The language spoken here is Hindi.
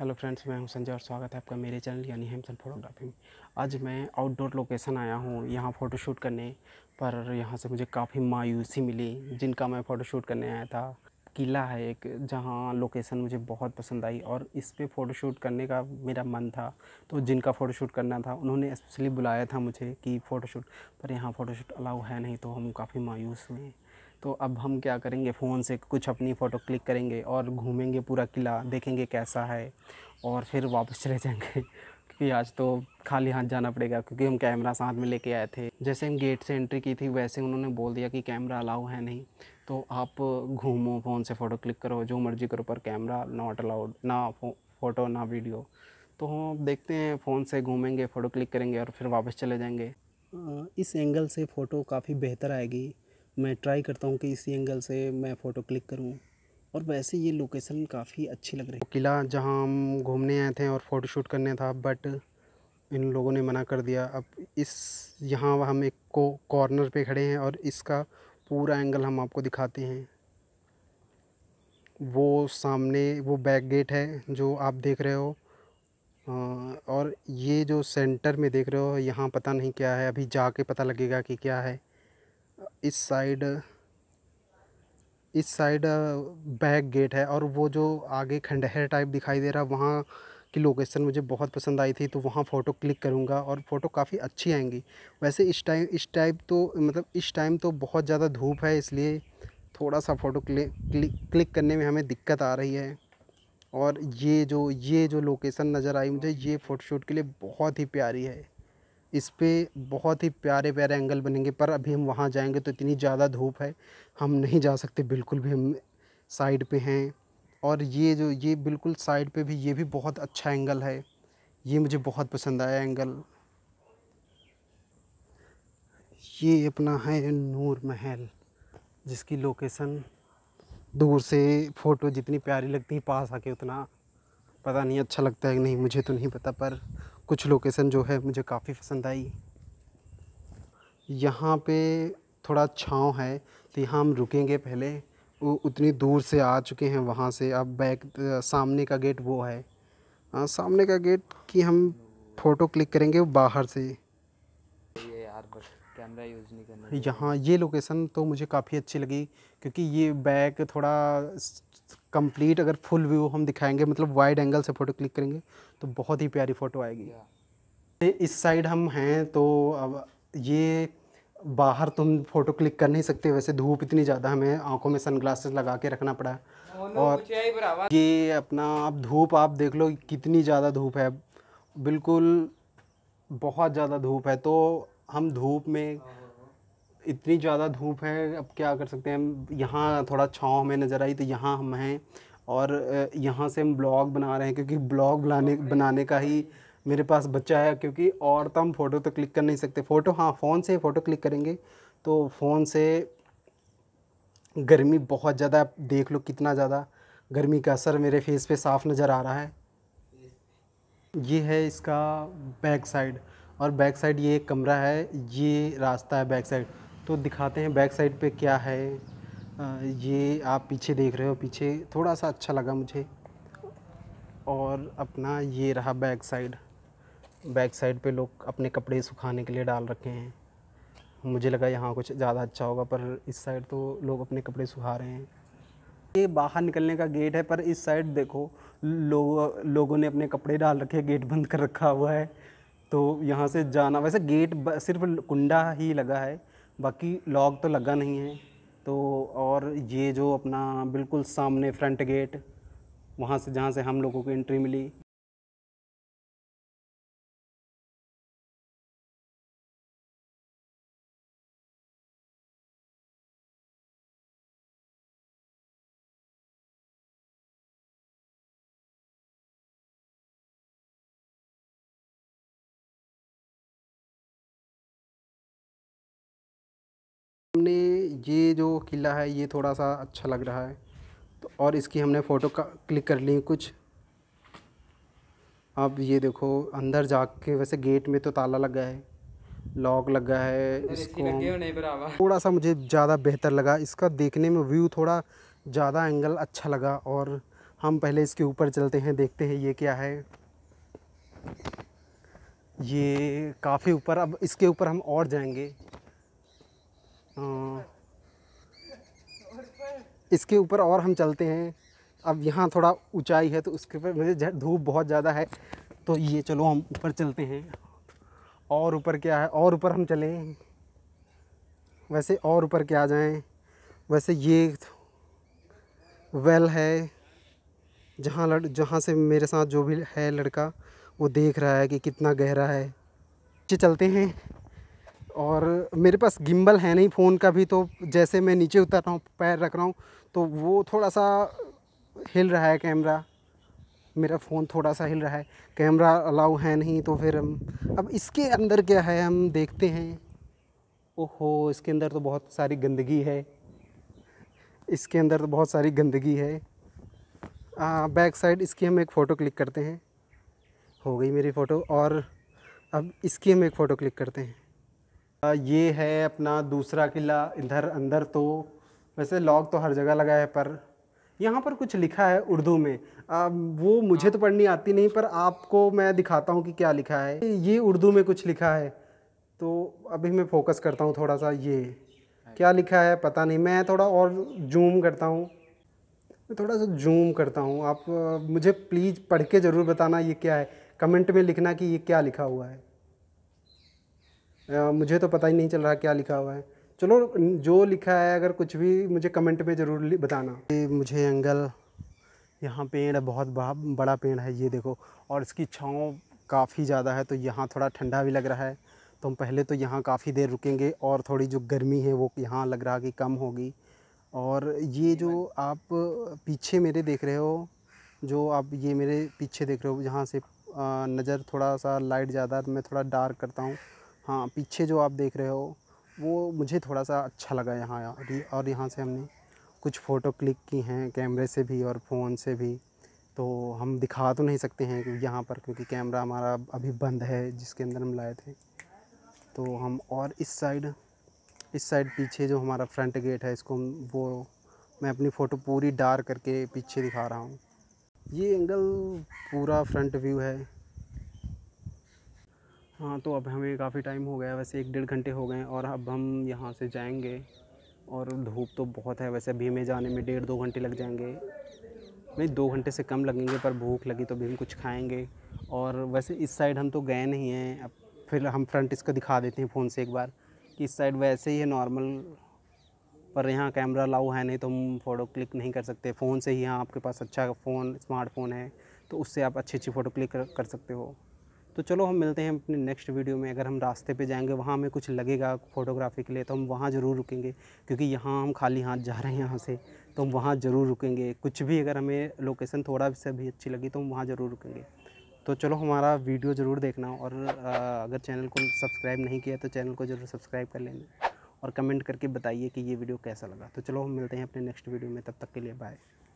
हेलो फ्रेंड्स मैं हूं संजय और स्वागत है आपका मेरे चैनल यानी हेमसन फोटोग्राफी में आज मैं आउटडोर लोकेशन आया हूं यहां फ़ोटोशूट करने पर यहां से मुझे काफ़ी मायूसी मिली जिनका मैं फ़ोटोशूट करने आया था किला है एक जहां लोकेशन मुझे बहुत पसंद आई और इस पर फ़ोटोशूट करने का मेरा मन था तो जिनका फ़ोटोशूट करना था उन्होंने स्पेशली बुलाया था मुझे कि फ़ोटोशूट पर यहाँ फ़ोटोशूट अलाउ है नहीं तो हम काफ़ी मायूस हुए तो अब हम क्या करेंगे फ़ोन से कुछ अपनी फ़ोटो क्लिक करेंगे और घूमेंगे पूरा किला देखेंगे कैसा है और फिर वापस चले जाएंगे क्योंकि आज तो खाली हाथ जाना पड़ेगा क्योंकि हम कैमरा साथ में लेके आए थे जैसे हम गेट से एंट्री की थी वैसे उन्होंने बोल दिया कि कैमरा अलाउ है नहीं तो आप घूमो फ़ोन से फ़ोटो क्लिक करो जो मर्ज़ी करो पर कैमरा नॉट अलाउड ना फ़ोटो ना वीडियो तो हम देखते हैं फ़ोन से घूमेंगे फ़ोटो क्लिक करेंगे और फिर वापस चले जाएंगे इस एंगल से फ़ोटो काफ़ी बेहतर आएगी मैं ट्राई करता हूँ कि इसी एंगल से मैं फ़ोटो क्लिक करूँ और वैसे ये लोकेशन काफ़ी अच्छी लग रही है किला जहाँ हम घूमने आए थे और फ़ोटोशूट करने था बट इन लोगों ने मना कर दिया अब इस यहाँ हम एक को कॉर्नर पे खड़े हैं और इसका पूरा एंगल हम आपको दिखाते हैं वो सामने वो बैक गेट है जो आप देख रहे हो और ये जो सेंटर में देख रहे हो यहाँ पता नहीं क्या है अभी जाके पता लगेगा कि क्या है इस साइड इस साइड बैक गेट है और वो जो आगे खंडहर टाइप दिखाई दे रहा है वहाँ की लोकेशन मुझे बहुत पसंद आई थी तो वहाँ फ़ोटो क्लिक करूँगा और फ़ोटो काफ़ी अच्छी आएंगी वैसे इस टाइम इस टाइप तो मतलब इस टाइम तो बहुत ज़्यादा धूप है इसलिए थोड़ा सा फ़ोटो क्लिक क्लिक करने में हमें दिक्कत आ रही है और ये जो ये जो लोकेशन नज़र आई मुझे ये फ़ोटोशूट के लिए बहुत ही प्यारी है इस पर बहुत ही प्यारे प्यारे एंगल बनेंगे पर अभी हम वहाँ जाएंगे तो इतनी ज़्यादा धूप है हम नहीं जा सकते बिल्कुल भी हम साइड पे हैं और ये जो ये बिल्कुल साइड पे भी ये भी बहुत अच्छा एंगल है ये मुझे बहुत पसंद आया एंगल ये अपना है नूर महल जिसकी लोकेशन दूर से फ़ोटो जितनी प्यारी लगती है पास आके उतना पता नहीं अच्छा लगता है कि नहीं मुझे तो नहीं पता पर कुछ लोकेशन जो है मुझे काफ़ी पसंद आई यहाँ पे थोड़ा छाँव है तो यहाँ हम रुकेंगे पहले वो उतनी दूर से आ चुके हैं वहाँ से अब बैक सामने का गेट वो है आ, सामने का गेट की हम फ़ोटो क्लिक करेंगे बाहर से कैमरा यूज़ नहीं करना यहाँ ये लोकेशन तो मुझे काफ़ी अच्छी लगी क्योंकि ये बैक थोड़ा कंप्लीट अगर फुल व्यू हम दिखाएंगे मतलब वाइड एंगल से फ़ोटो क्लिक करेंगे तो बहुत ही प्यारी फ़ोटो आएगी इस साइड हम हैं तो अब ये बाहर तुम फोटो क्लिक कर नहीं सकते वैसे धूप इतनी ज़्यादा हमें आंखों में सनग्लासेस लगा के रखना पड़ा और ये अपना आप धूप आप देख लो कितनी ज़्यादा धूप है बिल्कुल बहुत ज़्यादा धूप है तो हम धूप में इतनी ज़्यादा धूप है अब क्या कर सकते हैं हम यहाँ थोड़ा छाँव हमें नज़र आई तो यहाँ हम हैं और यहाँ से हम ब्लॉग बना रहे हैं क्योंकि ब्लॉग बनाने बनाने का ही मेरे पास बच्चा है क्योंकि और तो हम फ़ोटो तो क्लिक कर नहीं सकते फ़ोटो हाँ फ़ोन से फ़ोटो क्लिक करेंगे तो फ़ोन से गर्मी बहुत ज़्यादा देख लो कितना ज़्यादा गर्मी का असर मेरे फेस पे साफ नज़र आ रहा है ये है इसका बैक साइड और बैक साइड ये एक कमरा है ये रास्ता है बैक साइड तो दिखाते हैं बैक साइड पे क्या है ये आप पीछे देख रहे हो पीछे थोड़ा सा अच्छा लगा मुझे और अपना ये रहा बैक साइड बैक साइड पे लोग अपने कपड़े सुखाने के लिए डाल रखे हैं मुझे लगा यहाँ कुछ ज़्यादा अच्छा होगा पर इस साइड तो लोग अपने कपड़े सुखा रहे हैं ये बाहर निकलने का गेट है पर इस साइड देखो लोग लोगों ने अपने कपड़े डाल रखे गेट बंद कर रखा हुआ है तो यहाँ से जाना वैसे गेट सिर्फ कुंडा ही लगा है बाकी लॉक तो लगा नहीं है तो और ये जो अपना बिल्कुल सामने फ्रंट गेट वहाँ से जहाँ से हम लोगों को एंट्री मिली अपने ये जो किला है ये थोड़ा सा अच्छा लग रहा है तो और इसकी हमने फ़ोटो का क्लिक कर ली कुछ अब ये देखो अंदर जाके वैसे गेट में तो ताला लगा है लॉक लगा है इसको थोड़ा सा मुझे ज़्यादा बेहतर लगा इसका देखने में व्यू थोड़ा ज़्यादा एंगल अच्छा लगा और हम पहले इसके ऊपर चलते हैं देखते हैं ये क्या है ये काफ़ी ऊपर अब इसके ऊपर हम और जाएंगे हाँ। इसके ऊपर और हम चलते हैं अब यहाँ थोड़ा ऊंचाई है तो उसके ऊपर मुझे धूप बहुत ज़्यादा है तो ये चलो हम ऊपर चलते हैं और ऊपर क्या है और ऊपर हम चलें वैसे और ऊपर क्या आ जाएँ वैसे ये वेल है जहाँ लड़ जहाँ से मेरे साथ जो भी है लड़का वो देख रहा है कि कितना गहरा है चलते हैं और मेरे पास गिम्बल है नहीं फ़ोन का भी तो जैसे मैं नीचे उतर रहा हूँ पैर रख रहा हूँ तो वो थोड़ा सा हिल रहा है कैमरा मेरा फ़ोन थोड़ा सा हिल रहा है कैमरा अलाउ है नहीं तो फिर हम अब इसके अंदर क्या है हम देखते हैं ओहो इसके अंदर तो बहुत सारी गंदगी है इसके अंदर तो बहुत सारी गंदगी है आ, बैक साइड इसकी हम एक फ़ोटो क्लिक करते हैं हो गई मेरी फ़ोटो और अब इसकी हम एक फ़ोटो क्लिक करते हैं ये है अपना दूसरा किला इधर अंदर तो वैसे लॉग तो हर जगह लगा है पर यहाँ पर कुछ लिखा है उर्दू में आ, वो मुझे तो पढ़नी आती नहीं पर आपको मैं दिखाता हूँ कि क्या लिखा है ये उर्दू में कुछ लिखा है तो अभी मैं फोकस करता हूँ थोड़ा सा ये क्या लिखा है पता नहीं मैं थोड़ा और जूम करता हूँ मैं थोड़ा सा जूम करता हूँ आप मुझे प्लीज़ पढ़ के ज़रूर बताना ये क्या है कमेंट में लिखना कि ये क्या लिखा हुआ है आ, मुझे तो पता ही नहीं चल रहा क्या लिखा हुआ है चलो जो लिखा है अगर कुछ भी मुझे कमेंट में ज़रूर बताना मुझे एंगल यहाँ पेड़ बहुत बड़ा पेड़ है ये देखो और इसकी छाँव काफ़ी ज़्यादा है तो यहाँ थोड़ा ठंडा भी लग रहा है तो हम पहले तो यहाँ काफ़ी देर रुकेंगे और थोड़ी जो गर्मी है वो यहाँ लग रहा कि कम होगी और ये जो आप पीछे मेरे देख रहे हो जो आप ये मेरे पीछे देख रहे हो जहाँ से नज़र थोड़ा सा लाइट ज़्यादा मैं थोड़ा डार्क करता हूँ हाँ पीछे जो आप देख रहे हो वो मुझे थोड़ा सा अच्छा लगा यहाँ और यहाँ से हमने कुछ फ़ोटो क्लिक की हैं कैमरे से भी और फ़ोन से भी तो हम दिखा तो नहीं सकते हैं कि यहाँ पर क्योंकि कैमरा हमारा अभी बंद है जिसके अंदर हम लाए थे तो हम और इस साइड इस साइड पीछे जो हमारा फ्रंट गेट है इसको वो मैं अपनी फ़ोटो पूरी डार करके पीछे दिखा रहा हूँ ये एंगल पूरा फ्रंट व्यू है हाँ तो अब हमें काफ़ी टाइम हो गया वैसे एक डेढ़ घंटे हो गए और अब हम यहाँ से जाएंगे और धूप तो बहुत है वैसे अभी हमें जाने में डेढ़ दो घंटे लग जाएंगे नहीं दो घंटे से कम लगेंगे पर भूख लगी तो हम कुछ खाएंगे और वैसे इस साइड हम तो गए नहीं हैं अब फिर हम फ्रंट इसका दिखा देते हैं फ़ोन से एक बार कि इस साइड वैसे ही है नॉर्मल पर यहाँ कैमरा लाओ है नहीं तो हम फ़ोटो क्लिक नहीं कर सकते फ़ोन से ही यहाँ आपके पास अच्छा फ़ोन स्मार्टफोन है तो उससे आप अच्छी अच्छी फ़ोटो क्लिक कर सकते हो तो चलो हम मिलते हैं अपने नेक्स्ट वीडियो में अगर हम रास्ते पे जाएंगे वहाँ हमें कुछ लगेगा फ़ोटोग्राफी के लिए तो हम वहाँ ज़रूर रुकेंगे क्योंकि यहाँ हम खाली हाथ जा रहे हैं यहाँ से तो हम वहाँ ज़रूर रुकेंगे कुछ भी अगर हमें लोकेसन थोड़ा सा भी अच्छी लगी तो हम वहाँ ज़रूर रुकेंगे तो चलो हमारा वीडियो ज़रूर देखना और अगर चैनल को सब्सक्राइब नहीं किया तो चैनल को ज़रूर सब्सक्राइब कर लेंगे और कमेंट करके बताइए कि ये वीडियो कैसा लगा तो चलो हम मिलते हैं अपने नेक्स्ट वीडियो में तब तक के लिए बाय